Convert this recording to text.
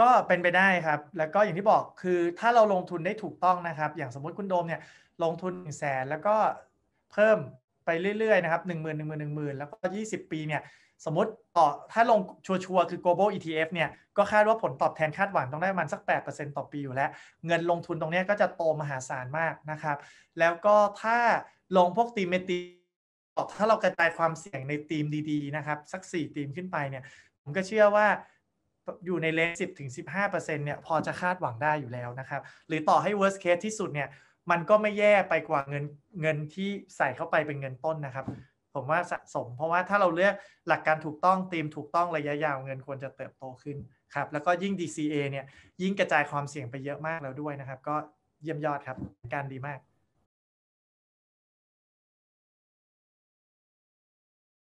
ก็เป็นไปได้ครับ แล้วก็อย่างที่บอกคือถ้าเราลงทุนได้ถูกต้องนะครับ อย่างสมมติคุณโดมเนี่ยลงทุนหนึ่งแสนแล้วก็เพิ่มไปเรื่อย ๆ นะครับหนึ่งหมื่นหนึ่งหมื่นหนึ่งหมื่นแล้วก็ยี่สิบปีเนี่ย สมมติต่อถ้าลงชัวร์ๆคือ global ETF เนี่ยก็คาดว่าผลตอบแทนคาดหวังต้องได้มันสัก 8%ต่อปีอยู่แล้ว เงินลงทุนตรงนี้ก็จะโตมหาศาลมากนะครับแล้วก็ถ้าลงพวกตีมเมตีถ้าเรากระจายความเสี่ยงในทีมดีๆนะครับสัก4ทีมขึ้นไปเนี่ย ผมก็เชื่อว่าอยู่ในเลนสิบถึงสิบห้าเปอร์เซ็นเนี่ยพอจะคาดหวังได้อยู่แล้วนะครับ หรือต่อให้ worst case ที่สุดเนี่ย มันก็ไม่แย่ไปกว่าเงินเงินที่ใส่เข้าไปเป็นเงินต้นนะครับ ผมว่าสะสม เพราะว่าถ้าเราเลือกหลักการถูกต้องตีมถูกต้องระยะยาว เงินควรจะเติบโตขึ้นครับ แล้วก็ยิ่ง DCA เนี่ยยิ่งกระจายความเสี่ยงไปเยอะมากแล้วด้วยนะครับก็เยี่ยมยอดครับการดีมาก